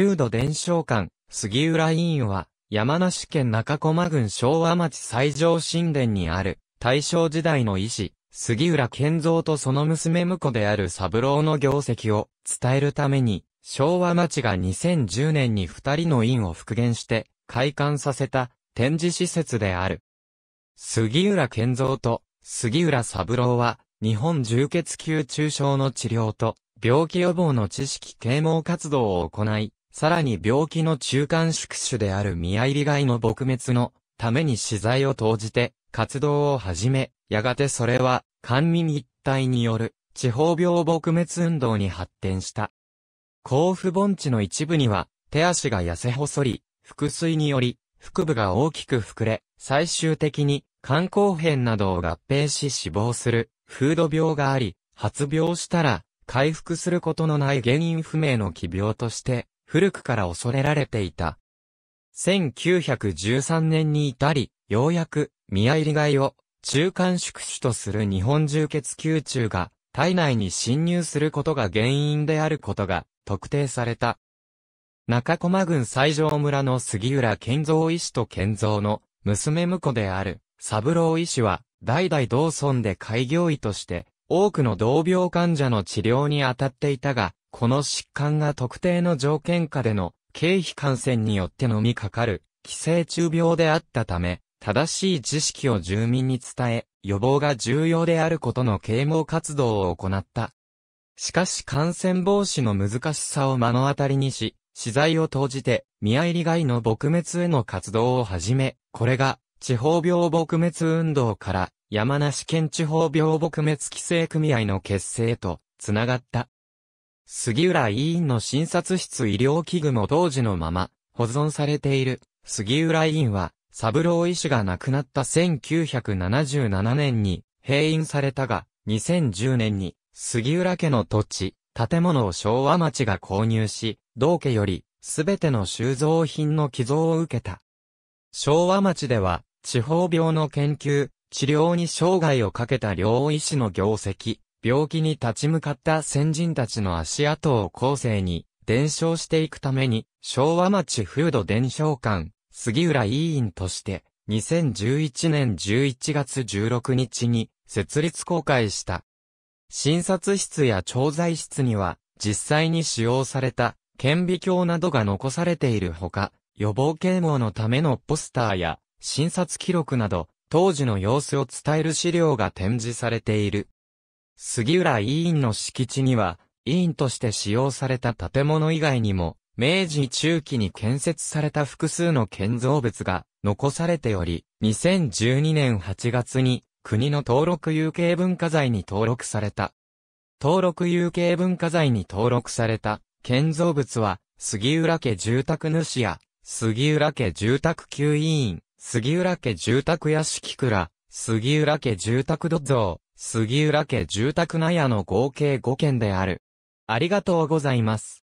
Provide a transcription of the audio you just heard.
風土伝承館、杉浦委員は、山梨県中駒郡昭和町西条神殿にある、大正時代の医師、杉浦健三とその娘婿である三郎の業績を伝えるために、昭和町が2010年に二人の院を復元して、開館させた展示施設である。杉浦健三と杉浦三郎は、日本重血球中症の治療と、病気予防の知識啓蒙活動を行い、さらに病気の中間宿主である宮入り害の撲滅のために資材を投じて活動を始め、やがてそれは官民一体による地方病撲滅運動に発展した。甲府盆地の一部には手足が痩せ細り、腹水により腹部が大きく膨れ、最終的に肝硬変などを合併し死亡する風土病があり、発病したら回復することのない原因不明の奇病として古くから恐れられていた。1913年に至り、ようやく、宮入り貝を、中間宿主とする日本重血球虫が、体内に侵入することが原因であることが、特定された。中駒郡西条村の杉浦健三医師と健三の、娘婿である、三郎医師は、代々同村で開業医として、多くの同病患者の治療に当たっていたが、この疾患が特定の条件下での経費感染によってのみかかる、寄生虫病であったため、正しい知識を住民に伝え、予防が重要であることの啓蒙活動を行った。しかし感染防止の難しさを目の当たりにし、資材を投じて、宮入り外の撲滅への活動を始め、これが、地方病撲滅運動から、山梨県地方病撲滅規制組合の結成と、つながった。杉浦委員の診察室医療器具も当時のまま保存されている。杉浦委員は、サブロー医師が亡くなった1977年に閉院されたが、2010年に杉浦家の土地、建物を昭和町が購入し、同家よりすべての収蔵品の寄贈を受けた。昭和町では、地方病の研究、治療に生涯をかけた両医師の業績、病気に立ち向かった先人たちの足跡を後世に伝承していくために、昭和町風土伝承館、杉浦委員として、2011年11月16日に設立公開した。診察室や調剤室には、実際に使用された顕微鏡などが残されているほか、予防啓蒙のためのポスターや診察記録など、当時の様子を伝える資料が展示されている。杉浦委員の敷地には、委員として使用された建物以外にも、明治中期に建設された複数の建造物が残されており、2012年8月に国の登録有形文化財に登録された。登録有形文化財に登録された建造物は、杉浦家住宅主や、杉浦家住宅級委員、杉浦家住宅屋敷倉、杉浦家住宅土蔵、杉浦家住宅納屋の合計5軒である。ありがとうございます。